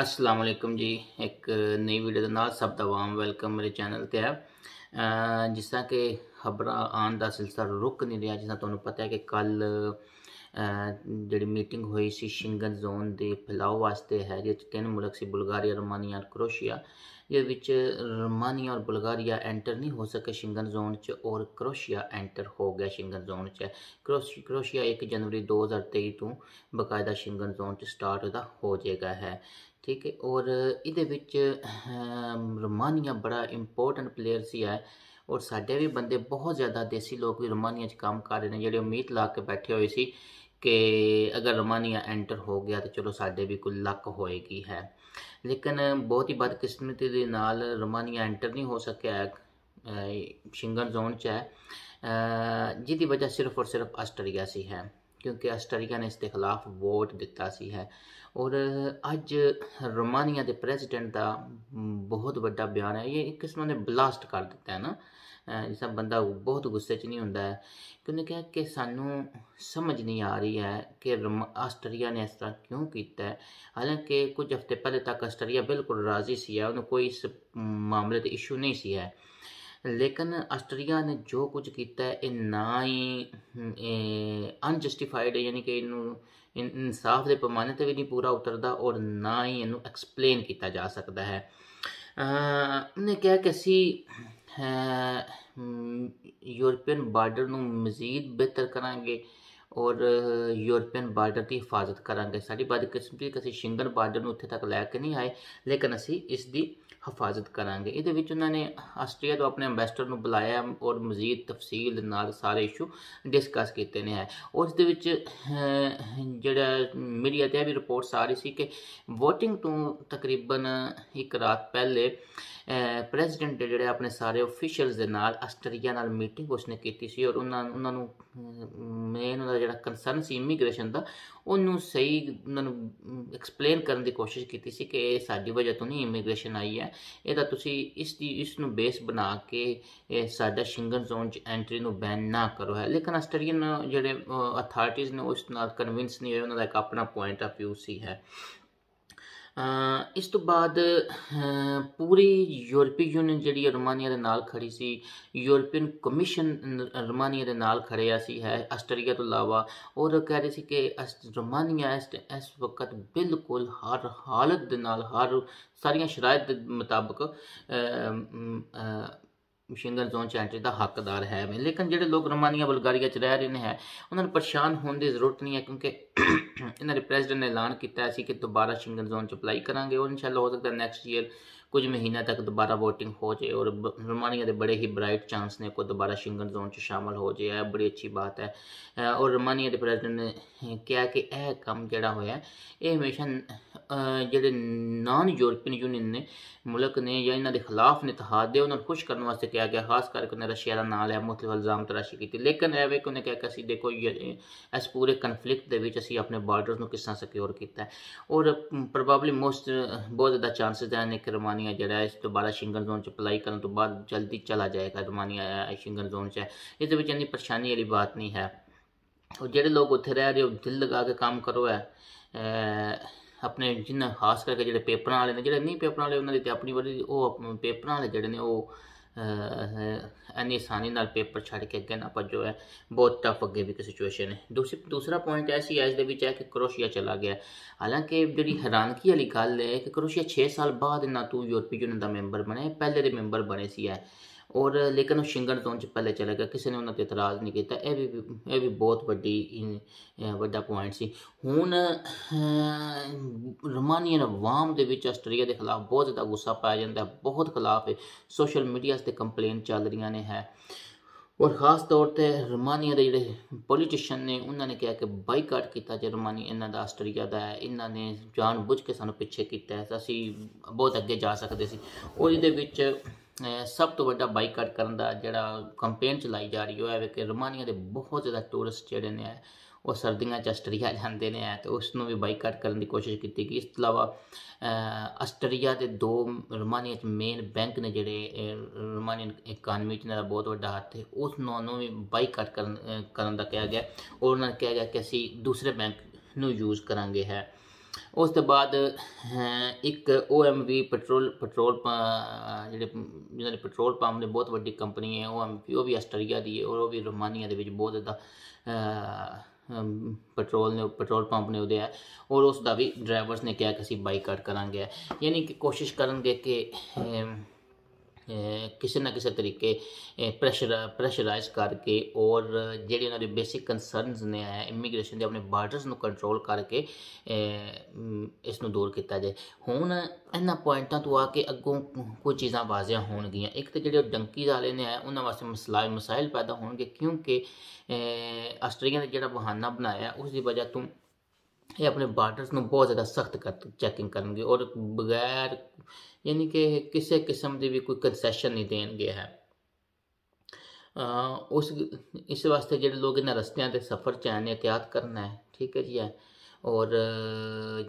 ਅਸਲਾਮ ਵਾਲੇਕਮ ਜੀ ਇੱਕ ਨਈ ਵੀਡੀਓ ਦੇ ਨਾਲ ਸਭ ਦਾ ਵਾਰਮ ਵੈਲਕਮ ਮੇਰੇ ਚੈਨਲ ਤੇ ਆ ਜਿਸ ਤਰ੍ਹਾਂ ਕਿ ਖਬਰਾਂ ਆਉਣ ਦਾ ਸਿਲਸਿਲਾ ਰੁਕ ਨਹੀਂ ਰਿਹਾ ਜਿਸ ਤਰ੍ਹਾਂ ਤੁਹਾਨੂੰ ਪਤਾ ਹੈ ਕਿ ਕੱਲ ਜਿਹੜੀ ਮੀਟਿੰਗ ਹੋਈ ਸੀ ਸ਼ਿੰਗਨ ਜ਼ੋਨ ਦੇ ਫੈਲਾਅ ਵਾਸਤੇ ਹੈ ਜਿਸ ਤਿੰਨ ਮੁਲਕ ਸੀ ਬੁਲਗਾਰੀਆ ਰੋਮਾਨੀਆ ਔਰ ਕਰੋਸ਼ੀਆ ਜਿਸ ਵਿੱਚ ਰੋਮਾਨੀਆ ਔਰ ਬੁਲਗਾਰੀਆ ਐਂਟਰ ਨਹੀਂ ਹੋ ਸਕੇ ਸ਼ਿੰਗਨ ਜ਼ੋਨ 'ਚ ਔਰ ਕਰੋਸ਼ੀਆ ਐਂਟਰ ਹੋ ਗਿਆ ਸ਼ਿੰਗਨ ਜ਼ੋਨ 'ਚ ਕਰੋਸ਼ੀਆ 1 ਜਨਵਰੀ 2023 ਤੋਂ ਬਕਾਇਦਾ ਸ਼ਿੰਗਨ ਜ਼ੋਨ 'ਚ ਸਟਾਰਟ ਉਹਦਾ ਹੋ ਜਾਏਗਾ ਹੈ ਠੀਕ ਹੈ ਔਰ ਇਹਦੇ ਵਿੱਚ ਰੋਮਾਨੀਆ ਬੜਾ ਇੰਪੋਰਟੈਂਟ ਪਲੇਅਰ ਸੀ ਹੈ ਔਰ ਸਾਡੇ ਵੀ ਬੰਦੇ ਬਹੁਤ ਜ਼ਿਆਦਾ ਦੇਸੀ ਲੋਕ ਵੀ ਰੋਮਾਨੀਆ 'ਚ ਕੰਮ ਕਰ ਰਹੇ ਨੇ ਜਿਹੜੇ ਉਮੀਦ ਲਾ ਕੇ ਬੈਠੇ ਹੋਏ ਸੀ कि अगर रमानिया एंटर हो ਗਿਆ ਤੇ ਚਲੋ ਸਾਡੇ ਵੀ ਕੋਈ ਲੱਕ ਹੋਏਗੀ ਹੈ ਲੇਕਿਨ ਬਹੁਤ ਹੀ ਬਦਕਿਸਮਤੀ ਦੇ ਨਾਲ ਰਮਾਨੀਆ ਐਂਟਰ ਨਹੀਂ ਹੋ ਸਕਿਆ ਸ਼ਿੰਗਨ ਜ਼ੋਨ 'ਚ ਹੈ ਜਿਹਦੀ ਵਜ੍ਹਾ ਸਿਰਫ ਔਰ ਸਿਰਫ ਆਸਟਰੀਆ ਸੀ ਹੈ ਕਿਉਂਕਿ ਆਸਟਰੀਆ ਨੇ ਇਸ ਦੇ ਖਿਲਾਫ ਵੋਟ ਦਿੱਤਾ ਸੀ ਹੈ ਔਰ ਅੱਜ ਰੋਮਾਨੀਆ ਦੇ ਪ੍ਰੈਜ਼ੀਡੈਂਟ ਦਾ ਬਹੁਤ ਵੱਡਾ ਬਿਆਨ ਹੈ ਇਹ ਇੱਕ ਕਿਸਮ ਨੇ ਬਲਾਸਟ ਕਰ ਦਿੱਤਾ ਹੈ ਨਾ ਜਿਸਾ ਬੰਦਾ ਬਹੁਤ ਗੁੱਸੇ 'ਚ ਨਹੀਂ ਹੁੰਦਾ ਹੈ ਕਿ ਉਹਨੇ ਕਿਹਾ ਕਿ ਸਾਨੂੰ ਸਮਝ ਨਹੀਂ ਆ ਰਹੀ ਹੈ ਕਿ ਆਸਟਰੀਆ ਨੇ ਇਸ ਤਰ੍ਹਾਂ ਕਿਉਂ ਕੀਤਾ ਹੈ ਹਾਲਾਂਕਿ ਕੁਝ ਹਫ਼ਤੇ ਪਹਿਲੇ ਤੱਕ ਆਸਟਰੀਆ ਬਿਲਕੁਲ ਰਾਜ਼ੀ ਸੀ ਹੈ ਉਹਨੂੰ ਕੋਈ ਇਸ ਮਾਮਲੇ ਤੇ ਇਸ਼ੂ ਨਹੀਂ ਸੀ ਹੈ लेकिन ਆਸਟਰੀਆ ਨੇ ਜੋ ਕੁਝ ਕੀਤਾ ਇਹ ਨਾ ਹੀ ਅਨਜਸਟੀਫਾਈਡ ਯਾਨੀ ਕਿ ਇਹਨੂੰ ਇਨਸਾਫ ਦੇ ਪੈਮਾਨੇ ਤੇ ਵੀ ਨਹੀਂ ਪੂਰਾ ਉਤਰਦਾ ਔਰ ਨਾ ਹੀ ਇਹਨੂੰ ਐਕਸਪਲੇਨ ਕੀਤਾ ਜਾ ਸਕਦਾ ਹੈ ਉਹਨੇ ਕਿਹਾ ਕਿ ਅਸੀਂ ਯੂਰਪੀਅਨ ਬਾਰਡਰ ਨੂੰ ਮਜ਼ੀਦ ਬਿਹਤਰ ਕਰਾਂਗੇ ਔਰ ਯੂਰਪੀਅਨ ਬਾਰਡਰ ਦੀ ਹਿਫਾਜ਼ਤ ਕਰਾਂਗੇ ਸਾਡੀ ਬਦਕਿਸਮਤੀ ਕਿ ਅਸੀਂ ਸ਼ਿੰਗਨ ਬਾਰਡਰ ਨੂੰ ਉੱਥੇ ਤੱਕ ਲੈ ਕੇ ਨਹੀਂ ਆਏ ਲੇਕਿਨ ਅਸੀਂ ਇਸ ਦੀ ਹਿਫਾਜ਼ਤ ਕਰਾਂਗੇ ਇਹਦੇ ਵਿੱਚ ਉਹਨਾਂ ਨੇ ਆਸਟਰੀਆ ਤੋਂ ਆਪਣੇ ਐਮਬੈਸਡਰ ਨੂੰ ਬੁਲਾਇਆ ਔਰ ਮਜ਼ੀਦ ਤਫਸੀਲ ਨਾਲ ਸਾਰੇ ਇਸ਼ੂ ਡਿਸਕਸ ਕੀਤੇ ਨੇ ਹੈ ਉਸ ਦੇ ਵਿੱਚ ਜਿਹੜਾ ਮੀਡੀਆ ਤੇ ਵੀ ਰਿਪੋਰਟਸ ਆ ਰਹੀ ਸੀ ਕਿ VOTING ਤੋਂ ਤਕਰੀਬਨ ਇੱਕ ਰਾਤ ਪਹਿਲੇ ਪ੍ਰੈਜ਼ੀਡੈਂਟ ਜਿਹੜੇ ਆਪਣੇ ਸਾਰੇ ਅਫੀਸ਼ੀਅਲਸ ਦੇ ਨਾਲ ਆਸਟਰੀਆ ਨਾਲ ਮੀਟਿੰਗ ਉਸਨੇ ਕੀਤੀ ਸੀ ਔਰ ਉਹਨਾਂ ਉਹਨਾਂ ਨੂੰ ਕਨਸਰਨ ਸੀ ਇਮੀਗ੍ਰੇਸ਼ਨ ਦਾ ਉਹਨੂੰ ਸਹੀ ਉਹਨਾਂ ਨੂੰ ਐਕਸਪਲੇਨ ਕਰਨ ਦੀ ਕੋਸ਼ਿਸ਼ ਕੀਤੀ ਸੀ ਕਿ ਇਹ ਸਾਡੀ ਵਜ੍ਹਾ ਤੋਂ ਨਹੀਂ ਇਮੀਗ੍ਰੇਸ਼ਨ ਆਈ ਹੈ ਇਹ ਤਾਂ ਤੁਸੀਂ ਇਸ ਦੀ ਇਸ ਨੂੰ ਬੇਸ ਬਣਾ ਕੇ ਇਹ ਸਾਡਾ ਸ਼ਿੰਗਨ ਜ਼ੋਨ 'ਚ ਐਂਟਰੀ ਨੂੰ ਬੈਨ ਨਾ ਕਰੋ ਹੈ ਲੇਕਿਨ ਆਸਟਰੀਅਨ ਜਿਹੜੇ ਅਥਾਰਟੀਆਂ ਨੇ ਉਸ ਨਾਲ ਕਨਵਿੰਸ ਨਹੀਂ ਹੋਏ ਉਹਨਾਂ ਦਾ ਇੱਕ ਆਪਣਾ ਪੁਆਇੰਟ ਆਫ ਵਿਊ ਸੀ ਹੈ ਇਸ ਤੋਂ ਬਾਅਦ ਪੂਰੀ ਯੂਰਪੀ ਯੂਨੀਅਨ ਜਿਹੜੀ ਰੋਮਾਨੀਆ ਦੇ ਨਾਲ ਖੜੀ ਸੀ ਯੂਰਪੀਅਨ ਕਮਿਸ਼ਨ ਰੋਮਾਨੀਆ ਦੇ ਨਾਲ ਖੜਿਆ ਸੀ ਹੈ ਆਸਟਰੀਆ ਤੋਂ ਇਲਾਵਾ ਔਰ ਕਹਿ ਰਹੀ ਸੀ ਕਿ ਰੋਮਾਨੀਆ ਇਸ ਵਕਤ ਬਿਲਕੁਲ ਹਰ ਹਾਲਤ ਦੇ ਨਾਲ ਹਰ ਸਾਰੀਆਂ ਸ਼ਰਾਇਤ ਦੇ ਮੁਤਾਬਕ सिंगल जोन चैंट्री का हकदार है लेकिन जोड़े लोग रोमानिया बुलगारी रह रहे हैं उन्होंने परेशान होने की जरूरत नहीं है क्योंकि इन्होंने प्रेजिडेंट ने ऐलान किया कि दोबारा शिंगन जोन अपलाई करा और इन शाला हो सकता है नैक्सट ईयर कुछ महीनों तक दोबारा वोटिंग हो जाए और रोमानिया के बड़े ही ब्राइट चांस ने को दोबारा शिंगन जोन च शामिल हो जाए बड़ी अच्छी बात है और रोमानिया के प्रेजिडेंट ने कहा कि यह काम जोड़ा हो हमेशा जे नॉन यूरोपियन यूनियन ने मुल्क ने या इन्होंने खिलाफ नितहाद दे उन्होंने खुश करने वास्ते कहा गया खास करके उन्हें रशिया का ना लिया मुख्य इल्जाम तराशी की लेकिन यह वे कि उन्हें क्या कि असी देखो इस पूरे कन्फलिक्ट असी अपने बार्डर किस तरह सिक्योर किया और प्रोबेबली मोस्ट बहुत ज़्यादा चांसिस हैं कि रोमानिया रोमानिया जरा है दोबारा तो शिंगन जोन अप्लाई करें तो बाद जल्दी चला जाएगा रोमानिया शिंगन जोन से इस इन्नी परेशानी वाली बात नहीं है और जोड़े लोग उत्थे रह रहे हो दिल लगा के काम करो है ਆਪਣੇ ਜਿੰਨਾ ਖਾਸ ਕਰਕੇ ਜਿਹੜੇ ਪੇਪਰਾਂ ਵਾਲੇ ਨੇ ਜਿਹੜੇ ਨਹੀਂ ਪੇਪਰਾਂ ਵਾਲੇ ਉਹਨਾਂ ਦੀ ਤੇ ਆਪਣੀ ਵਾਰੀ ਉਹ ਪੇਪਰਾਂ ਵਾਲੇ ਐਨੀ ਆਸਾਨੀ ਨਾਲ ਪੇਪਰ ਛੱਡ ਕੇ ਅੱਗੇ ਨਾ ਭੱਜੋ ਹੈ ਬਹੁਤ ਟਫ ਅੱਗੇ ਵੀ ਕਿ ਸਿਚੁਏਸ਼ਨ ਹੈ ਦੂਸਰੀ ਦੂਸਰਾ ਪੁਆਇੰਟ ਐ ਸੀ ਐਸ ਦੇ ਵਿੱਚ ਹੈ ਕਿ ਕਰੋਸ਼ੀਆ ਚਲਾ ਗਿਆ ਹਾਲਾਂਕਿ ਜਿਹੜੀ ਹੈਰਾਨਗੀ ਵਾਲੀ ਗੱਲ ਹੈ ਕਿ ਕਰੋਸ਼ੀਆ 6 ਸਾਲ ਬਾਅਦ ਨਾ ਤੋਂ ਯੂਰਪੀ ਯੂਨੀਅਨ ਦਾ ਮੈਂਬਰ ਬਣਿਆ ਪਹਿਲੇ ਦੇ ਮੈਂਬਰ ਬਣੇ ਸੀ ਹੈ ਔਰ ਲੇਕਿਨ ਉਹ ਸ਼ਿੰਗਰ ਤੋਂ ਚ ਪਹਿਲੇ ਚਲਾ ਗਿਆ ਕਿਸੇ ਨੇ ਉਹਨਾਂ ਤੇ ਇਤਰਾਜ਼ ਨਹੀਂ ਕੀਤਾ ਇਹ ਵੀ ਇਹ ਵੀ ਬਹੁਤ ਵੱਡੀ ਵੱਡਾ ਪੁਆਇੰਟ ਸੀ ਹੁਣ ਰਮਾਨੀਅਨ ਆਵਾਮ ਦੇ ਵਿੱਚ ਆਸਟ੍ਰੇਲੀਆ ਦੇ ਖਿਲਾਫ ਬਹੁਤ ਜ਼ਿਆਦਾ ਗੁੱਸਾ ਪਾਇਆ ਜਾਂਦਾ ਹੈ ਬਹੁਤ ਖਿਲਾਫ ਹੈ ਸੋਸ਼ਲ ਮੀਡੀਆ 'ਤੇ ਕੰਪਲੇਨ ਚੱਲ ਰਹੀਆਂ ਨੇ ਹੈ और ख़ास तौर पर रोमानिया के जोड़े पोलीटिशन ने उन्होंने कहा कि बाईकाट किया जो रोमानी इन्हों का आस्ट्रेलिया का है इन्होंने जानबूझ के सू पिछे किया है तो असं बहुत अगे जा सकते और ये ਸਭ ਤੋਂ ਵੱਡਾ ਬਾਈਕਾਟ ਕਰਨ ਦਾ ਜਿਹੜਾ ਕੰਪੇਨ ਚਲਾਈ ਜਾ ਰਹੀ ਹੈ ਕਿ ਰੋਮਾਨੀਆ ਦੇ ਬਹੁਤ ਜ਼ਿਆਦਾ ਟੂਰਿਸਟ ਜਿਹੜੇ ਨੇ ਉਹ ਸਰਦੀਆਂ ਚ ਆਸਟਰੀਆ ਜਾਂਦੇ ਨੇ ਤੇ ਉਸ ਨੂੰ ਵੀ ਬਾਈਕਾਟ ਕਰਨ ਦੀ ਕੋਸ਼ਿਸ਼ ਕੀਤੀ ਗਈ ਇਸ ਤੋਂ ਇਲਾਵਾ ਆਸਟਰੀਆ ਦੇ ਦੋ ਰੋਮਾਨੀਆ ਚ ਮੇਨ ਬੈਂਕ ਨੇ ਜਿਹੜੇ ਰੋਮਾਨੀਅਨ ਇਕਨੋਮੀ ਚ ਨਾ ਬਹੁਤ ਵੱਡਾ ਹੱਥ ਹੈ ਉਸ ਨੂੰ ਵੀ ਬਾਈਕਾਟ ਕਰਨ ਕਰਨ ਦਾ ਕਿਹਾ ਗਿਆ ਔਰ ਉਹਨਾਂ ਨੇ ਕਿਹਾ ਗਿਆ ਕਿ ਅਸੀਂ ਦੂਸਰੇ ਬੈਂਕ ਨੂੰ ਯੂਜ਼ ਕਰਾਂਗੇ ਹੈ ਉਸ ਤੋਂ ਬਾਅਦ ਇੱਕ OMV ਪੈਟਰੋਲ ਪੈਟਰੋਲ ਜਿਹੜੇ ਜਿਹਨਾਂ ਦੇ ਪੈਟਰੋਲ ਪੰਪ ਨੇ ਬਹੁਤ ਵੱਡੀ ਕੰਪਨੀ ਹੈ OMV ਉਹ ਵੀ ਆਸਟਰੀਆ ਦੀ ਹੈ ਔਰ ਉਹ ਵੀ ਰੋਮਾਨੀਆ ਦੇ ਵਿੱਚ ਬਹੁਤ ਜ਼ਿਆਦਾ ਪੈਟਰੋਲ ਨੇ ਪੈਟਰੋਲ ਪੰਪ ਨੇ ਉਹਦੇ ਆ ਔਰ ਉਸ ਦਾ ਵੀ ਡਰਾਈਵਰਸ ਨੇ ਕਿਹਾ ਕਿ ਅਸੀਂ ਬਾਈਕਾਟ ਕਰਾਂਗੇ ਯਾਨੀ ਕਿ ਕੋਸ਼ਿਸ਼ ਕਰਨਗੇ ਕਿ ਕਿਸੇ ਨਾ ਕਿਸੇ ਤਰੀਕੇ ਪ੍ਰੈਸ਼ਰ ਪ੍ਰੈਸ਼ਰਾਈਜ਼ ਕਰਕੇ ਔਰ ਜਿਹੜੇ ਉਹਨਾਂ ਦੇ ਬੇਸਿਕ ਕੰਸਰਨਸ ਨੇ ਹੈ ਇਮੀਗ੍ਰੇਸ਼ਨ ਦੇ ਆਪਣੇ ਬਾਰਡਰਸ ਨੂੰ ਕੰਟਰੋਲ ਕਰਕੇ ਇਸ ਨੂੰ ਦੂਰ ਕੀਤਾ ਜਾਏ ਹੁਣ ਇਹਨਾਂ ਪੁਆਇੰਟਾਂ ਤੋਂ ਆ ਕੇ ਅੱਗੋਂ ਕੋਈ ਚੀਜ਼ਾਂ ਵਾਜ਼ਿਆ ਹੋਣਗੀਆਂ ਇੱਕ ਤੇ ਜਿਹੜੇ ਡੰਕੀ ਵਾਲੇ ਨੇ ਹੈ ਉਹਨਾਂ ਵਾਸਤੇ ਮਸਲਾ ਮਸਾਇਲ ਪੈਦਾ ਹੋਣਗੇ ਕਿਉਂਕਿ ਆਸਟ੍ਰੇਲੀਆ ਨੇ ਜਿਹੜਾ ਬਹਾਨਾ ਬਣਾਇਆ ਉਸ ਦੀ ਵਜ੍ਹਾ ਤੋਂ ये अपने बार्डर्स में बहुत ज़्यादा सख्त कर चेकिंग करेंगे और बगैर यानी कि किसी किस्म की भी कोई कंसैशन नहीं देंगे है आ, उस इस वास्ते जो लोग इन्होंने रस्तियों के सफ़र च एहतियात करना है ठीक है जी है और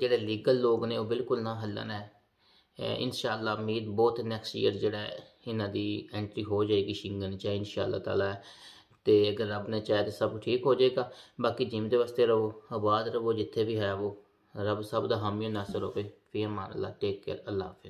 जोड़े लीगल लोग ने बिल्कुल ना हलन है इन शाला उम्मीद बहुत नैक्सट ईयर जोड़ा इन्हों की एंट्री हो जाएगी शिंगन चाहे इन शाला तला ਤੇ ਅਗਰ ਰੱਬ ਨੇ ਚਾਹੇ ਤਾਂ ਸਭ ਠੀਕ ਹੋ ਜਾਏਗਾ ਬਾਕੀ ਜਿਮ ਦੇ ਵਾਸਤੇ ਰਹੋ ਆਬਾਦ ਰਹੋ ਜਿੱਥੇ ਵੀ ਹੈ ਉਹ ਰੱਬ ਸਭ ਦਾ ਹਾਮੀ ਨਾਸਰ ਹੋਵੇ ਫੀ ਅਮਾਨ ਅੱਲਾ ਟੇਕ ਕੇਅਰ ਅੱਲਾ ਹਾਫਿਜ਼